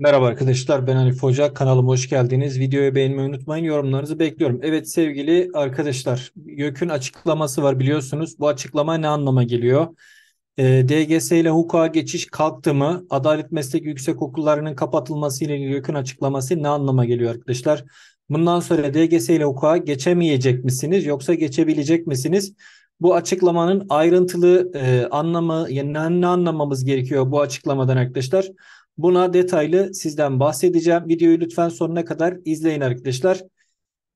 Merhaba arkadaşlar ben Ali Foca kanalıma hoş geldiniz. Videoyu beğenmeyi unutmayın yorumlarınızı bekliyorum. Evet sevgili arkadaşlar YÖK'ün açıklaması var biliyorsunuz. Bu açıklama ne anlama geliyor? E, ee, DGS ile hukuka geçiş kalktı mı? Adalet Meslek yüksek okullarının kapatılması ile ilgili YÖK'ün açıklaması ne anlama geliyor arkadaşlar? Bundan sonra DGS ile hukuka geçemeyecek misiniz yoksa geçebilecek misiniz? Bu açıklamanın ayrıntılı e, anlamı, yani ne anlamamız gerekiyor bu açıklamadan arkadaşlar? Arkadaşlar Buna detaylı sizden bahsedeceğim. Videoyu lütfen sonuna kadar izleyin arkadaşlar.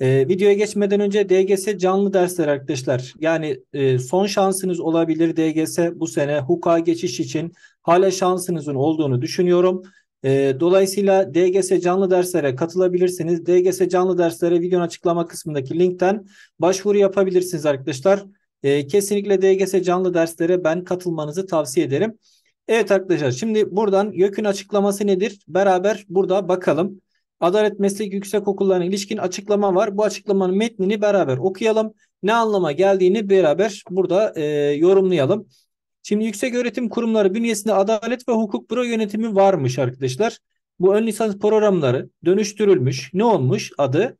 Ee, videoya geçmeden önce DGS canlı dersler arkadaşlar. Yani e, son şansınız olabilir DGS bu sene hukuka geçiş için hala şansınızın olduğunu düşünüyorum. E, dolayısıyla DGS canlı derslere katılabilirsiniz. DGS canlı derslere videonun açıklama kısmındaki linkten başvuru yapabilirsiniz arkadaşlar. E, kesinlikle DGS canlı derslere ben katılmanızı tavsiye ederim. Evet arkadaşlar şimdi buradan YÖK'ün açıklaması nedir? Beraber burada bakalım. Adalet Meslek Yüksek Okullarına ilişkin açıklama var. Bu açıklamanın metnini beraber okuyalım. Ne anlama geldiğini beraber burada e, yorumlayalım. Şimdi yüksek öğretim kurumları bünyesinde adalet ve hukuk büro yönetimi varmış arkadaşlar. Bu ön lisans programları dönüştürülmüş. Ne olmuş adı?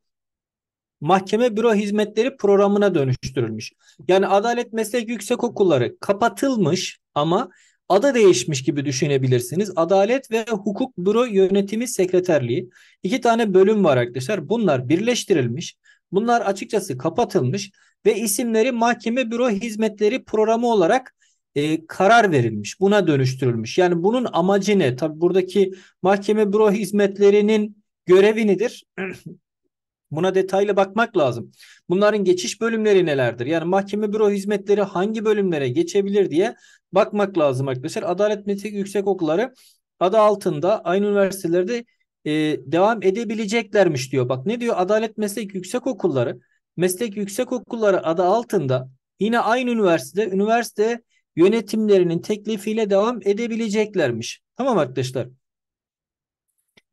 Mahkeme Büro Hizmetleri programına dönüştürülmüş. Yani Adalet Meslek Yüksek Okulları kapatılmış ama Ada değişmiş gibi düşünebilirsiniz. Adalet ve Hukuk Büro Yönetimi Sekreterliği. iki tane bölüm var arkadaşlar. Bunlar birleştirilmiş. Bunlar açıkçası kapatılmış ve isimleri Mahkeme Büro Hizmetleri Programı olarak e, karar verilmiş. Buna dönüştürülmüş. Yani bunun amacı ne? Tabi buradaki Mahkeme Büro Hizmetlerinin görevi nedir? Buna detaylı bakmak lazım. Bunların geçiş bölümleri nelerdir? Yani mahkeme büro hizmetleri hangi bölümlere geçebilir diye bakmak lazım arkadaşlar. Adalet Meslek Yüksek Okulları adı altında aynı üniversitelerde e, devam edebileceklermiş diyor. Bak ne diyor? Adalet Meslek Yüksek Okulları Meslek Yüksek Okulları adı altında yine aynı üniversitede üniversite yönetimlerinin teklifiyle devam edebileceklermiş. Tamam arkadaşlar.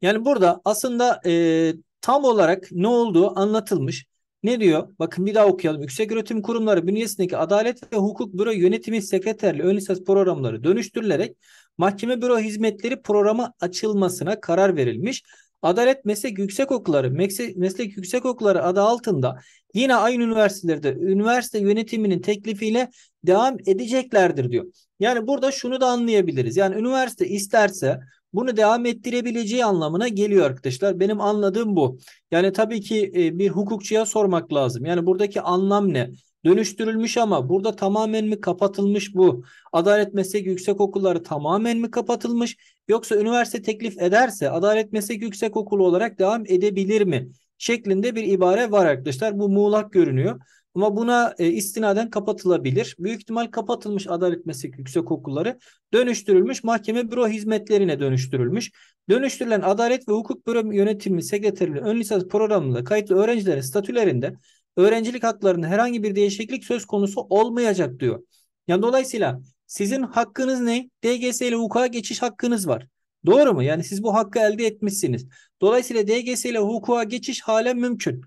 Yani burada aslında e, tam olarak ne olduğu anlatılmış. Ne diyor? Bakın bir daha okuyalım. Yüksek öğretim kurumları bünyesindeki Adalet ve Hukuk Büro Yönetimi Sekreterli ön lisans programları dönüştürülerek Mahkeme Büro Hizmetleri programı açılmasına karar verilmiş. Adalet Meslek Yüksekokulları, Meslek Yüksekokulları adı altında yine aynı üniversitelerde üniversite yönetiminin teklifiyle devam edeceklerdir diyor. Yani burada şunu da anlayabiliriz. Yani üniversite isterse bunu devam ettirebileceği anlamına geliyor arkadaşlar. Benim anladığım bu. Yani tabii ki e, bir hukukçuya sormak lazım. Yani buradaki anlam ne? Dönüştürülmüş ama burada tamamen mi kapatılmış bu? Adalet Meslek yüksek okulları tamamen mi kapatılmış? Yoksa üniversite teklif ederse Adalet Meslek yüksek okulu olarak devam edebilir mi? Şeklinde bir ibare var arkadaşlar. Bu muğlak görünüyor. Ama buna e, istinaden kapatılabilir. Büyük ihtimal kapatılmış adalet meslek yüksek okulları dönüştürülmüş mahkeme büro hizmetlerine dönüştürülmüş. Dönüştürülen Adalet ve Hukuk Büro Yönetimi Sekreterliği ön lisans programında kayıtlı öğrencilerin statülerinde öğrencilik haklarında herhangi bir değişiklik söz konusu olmayacak diyor. Yani dolayısıyla sizin hakkınız ne? DGS ile hukuka geçiş hakkınız var. Doğru mu? Yani siz bu hakkı elde etmişsiniz. Dolayısıyla DGS ile hukuka geçiş hala mümkün.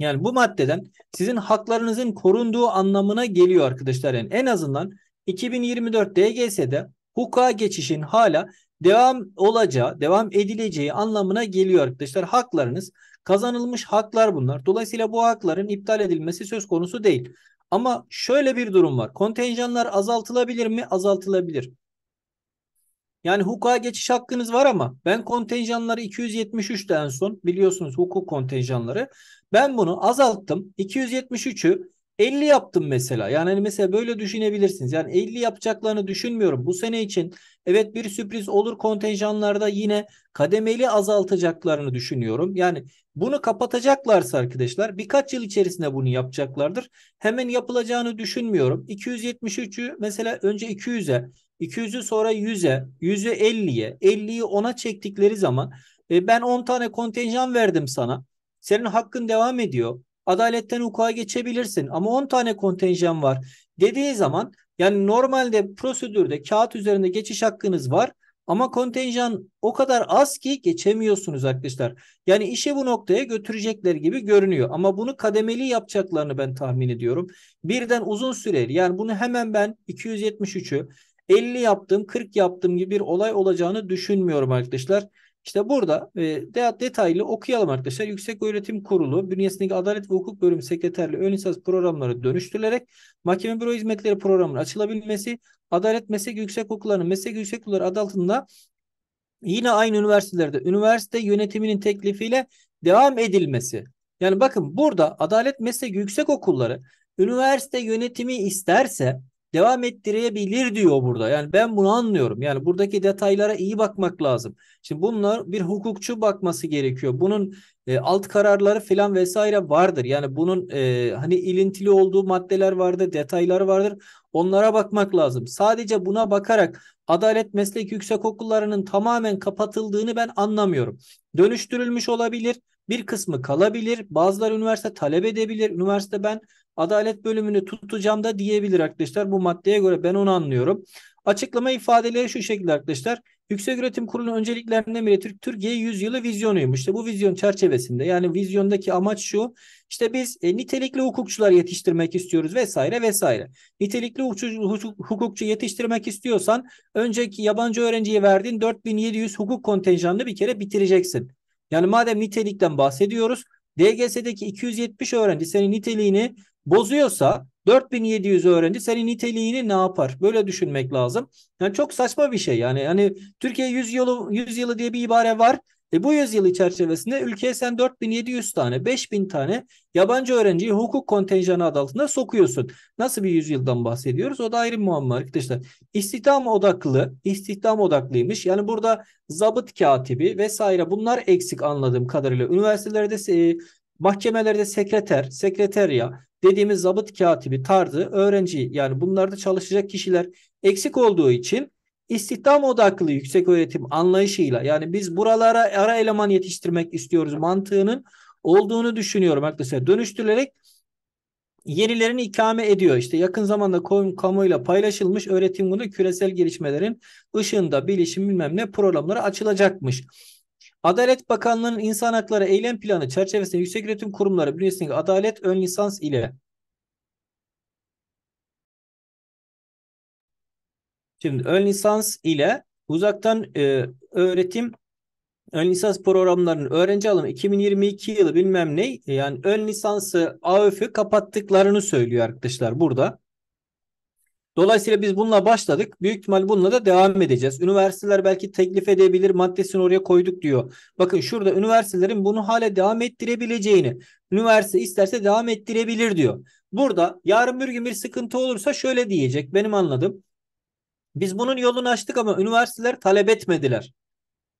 Yani bu maddeden sizin haklarınızın korunduğu anlamına geliyor arkadaşlar. Yani en azından 2024 DGS'de hukuka geçişin hala devam olacağı, devam edileceği anlamına geliyor arkadaşlar. Haklarınız kazanılmış haklar bunlar. Dolayısıyla bu hakların iptal edilmesi söz konusu değil. Ama şöyle bir durum var. Kontenjanlar azaltılabilir mi? Azaltılabilir. Yani hukuka geçiş hakkınız var ama ben kontenjanları 273'te en son biliyorsunuz hukuk kontenjanları. Ben bunu azalttım. 273'ü 50 yaptım mesela. Yani hani mesela böyle düşünebilirsiniz. Yani 50 yapacaklarını düşünmüyorum. Bu sene için evet bir sürpriz olur kontenjanlarda yine kademeli azaltacaklarını düşünüyorum. Yani bunu kapatacaklarsa arkadaşlar birkaç yıl içerisinde bunu yapacaklardır. Hemen yapılacağını düşünmüyorum. 273'ü mesela önce 200'e 200'ü sonra 100'e, 100'ü 50'ye, 50'yi 10'a çektikleri zaman e, ben 10 tane kontenjan verdim sana. Senin hakkın devam ediyor. Adaletten hukuka geçebilirsin ama 10 tane kontenjan var dediği zaman yani normalde prosedürde kağıt üzerinde geçiş hakkınız var ama kontenjan o kadar az ki geçemiyorsunuz arkadaşlar. Yani işe bu noktaya götürecekler gibi görünüyor. Ama bunu kademeli yapacaklarını ben tahmin ediyorum. Birden uzun süreli yani bunu hemen ben 273'ü 50 yaptım, 40 yaptım gibi bir olay olacağını düşünmüyorum arkadaşlar. İşte burada e, detaylı okuyalım arkadaşlar. Yüksek Öğretim Kurulu bünyesindeki Adalet ve Hukuk Bölüm Sekreterliği ön lisans programları dönüştürülerek Mahkeme Büro Hizmetleri programının açılabilmesi, Adalet Meslek Yüksek Okullarının Meslek Yüksek Okulları adı altında yine aynı üniversitelerde üniversite yönetiminin teklifiyle devam edilmesi. Yani bakın burada Adalet Meslek Yüksek Okulları üniversite yönetimi isterse devam ettirebilir diyor burada. Yani ben bunu anlıyorum. Yani buradaki detaylara iyi bakmak lazım. Şimdi bunlar bir hukukçu bakması gerekiyor. Bunun e, alt kararları filan vesaire vardır. Yani bunun e, hani ilintili olduğu maddeler vardır, detaylar vardır. Onlara bakmak lazım. Sadece buna bakarak Adalet Meslek Yüksek Okullarının tamamen kapatıldığını ben anlamıyorum. Dönüştürülmüş olabilir. Bir kısmı kalabilir. Bazıları üniversite talep edebilir. Üniversite ben adalet bölümünü tutacağım da diyebilir arkadaşlar. Bu maddeye göre ben onu anlıyorum. Açıklama ifadeleri şu şekilde arkadaşlar. Yüksek Öğretim Kurulu'nun önceliklerinden biri Türk Türkiye yılı vizyonuymuş. İşte bu vizyon çerçevesinde yani vizyondaki amaç şu. İşte biz e, nitelikli hukukçular yetiştirmek istiyoruz vesaire vesaire. Nitelikli hukukçu, hukukçu yetiştirmek istiyorsan önceki yabancı öğrenciye verdiğin 4700 hukuk kontenjanını bir kere bitireceksin. Yani madem nitelikten bahsediyoruz DGS'deki 270 öğrenci senin niteliğini bozuyorsa 4700 öğrenci senin niteliğini ne yapar? Böyle düşünmek lazım. Yani çok saçma bir şey. Yani hani Türkiye 100 yılı 100 yılı diye bir ibare var. E bu yüzyıl çerçevesinde ülkeye sen 4700 tane, 5000 tane yabancı öğrenciyi hukuk kontenjanı adı altında sokuyorsun. Nasıl bir yüzyıldan bahsediyoruz? O da ayrı muamma arkadaşlar. İstihdam odaklı, istihdam odaklıymış. Yani burada zabıt katibi vesaire bunlar eksik anladığım kadarıyla. Üniversitelerde e, mahkemelerde sekreter, sekreterya dediğimiz zabıt katibi tarzı öğrenci yani bunlarda çalışacak kişiler eksik olduğu için istihdam odaklı yüksek öğretim anlayışıyla yani biz buralara ara eleman yetiştirmek istiyoruz mantığının olduğunu düşünüyorum arkadaşlar. Dönüştürülerek yenilerini ikame ediyor. İşte yakın zamanda kamu, kamuyla paylaşılmış öğretim bunu küresel gelişmelerin ışığında bilişim bilmem ne programları açılacakmış. Adalet Bakanlığı'nın insan hakları eylem planı çerçevesinde yüksek öğretim kurumları bünyesindeki adalet ön lisans ile Şimdi ön lisans ile uzaktan e, öğretim ön lisans programlarının öğrenci alımı 2022 yılı bilmem ne e, yani ön lisansı AÖF'ü kapattıklarını söylüyor arkadaşlar burada. Dolayısıyla biz bununla başladık. Büyük ihtimal bununla da devam edeceğiz. Üniversiteler belki teklif edebilir maddesini oraya koyduk diyor. Bakın şurada üniversitelerin bunu hala devam ettirebileceğini üniversite isterse devam ettirebilir diyor. Burada yarın bir gün bir sıkıntı olursa şöyle diyecek benim anladığım. Biz bunun yolunu açtık ama üniversiteler talep etmediler.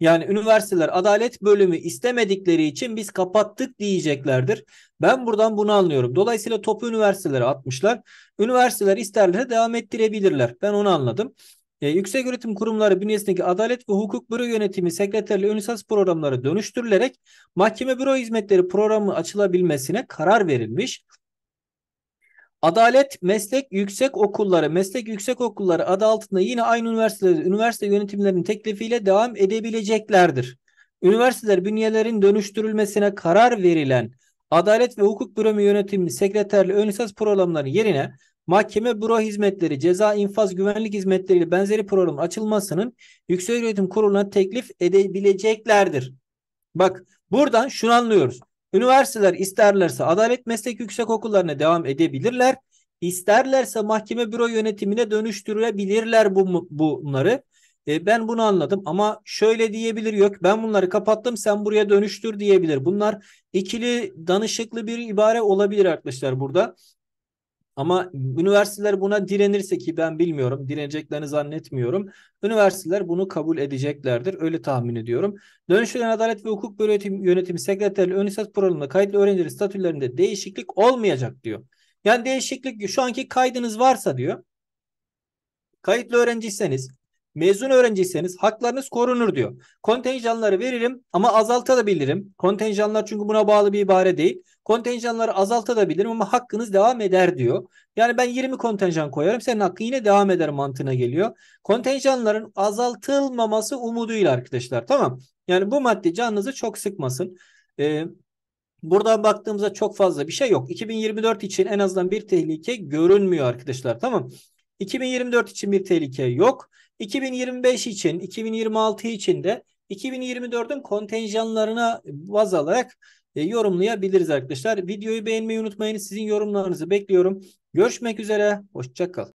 Yani üniversiteler adalet bölümü istemedikleri için biz kapattık diyeceklerdir. Ben buradan bunu anlıyorum. Dolayısıyla topu üniversitelere atmışlar. Üniversiteler isterlerse devam ettirebilirler. Ben onu anladım. E, yüksek öğretim kurumları bünyesindeki adalet ve hukuk büro yönetimi sekreterli ön programları dönüştürülerek mahkeme büro hizmetleri programı açılabilmesine karar verilmiş. Adalet Meslek Yüksek Okulları, Meslek Yüksek Okulları adı altında yine aynı üniversiteleri, üniversite yönetimlerinin teklifiyle devam edebileceklerdir. Üniversiteler bünyelerin dönüştürülmesine karar verilen Adalet ve Hukuk Büromu Yönetimi Sekreterli Ön Lisans programları yerine mahkeme büro hizmetleri, ceza infaz güvenlik hizmetleri ile benzeri Program açılmasının Yüksek Öğretim Kurulu'na teklif edebileceklerdir. Bak buradan şunu anlıyoruz. Üniversiteler isterlerse adalet meslek yüksek okullarına devam edebilirler. İsterlerse mahkeme büro yönetimine dönüştürebilirler bu, bunları. E, ben bunu anladım ama şöyle diyebilir yok ben bunları kapattım sen buraya dönüştür diyebilir. Bunlar ikili danışıklı bir ibare olabilir arkadaşlar burada. Ama üniversiteler buna direnirse ki ben bilmiyorum, direneceklerini zannetmiyorum. Üniversiteler bunu kabul edeceklerdir. Öyle tahmin ediyorum. Dönüşülen Adalet ve Hukuk Bölü Yönetim, Yönetim Sekreterliği ön programında kayıtlı öğrencilerin statülerinde değişiklik olmayacak diyor. Yani değişiklik şu anki kaydınız varsa diyor. Kayıtlı öğrenciyseniz Mezun öğrenciyseniz haklarınız korunur diyor. Kontenjanları veririm ama azaltabilirim. Kontenjanlar çünkü buna bağlı bir ibare değil. Kontenjanları azaltabilirim ama hakkınız devam eder diyor. Yani ben 20 kontenjan koyarım senin hakkın yine devam eder mantığına geliyor. Kontenjanların azaltılmaması umuduyla arkadaşlar tamam. Yani bu madde canınızı çok sıkmasın. Ee, Buradan baktığımızda çok fazla bir şey yok. 2024 için en azından bir tehlike görünmüyor arkadaşlar. Tamam. 2024 için bir tehlike yok. 2025 için, 2026 için de 2024'ün kontenjanlarına baz alarak e, yorumlayabiliriz arkadaşlar. Videoyu beğenmeyi unutmayın. Sizin yorumlarınızı bekliyorum. Görüşmek üzere. Hoşçakal.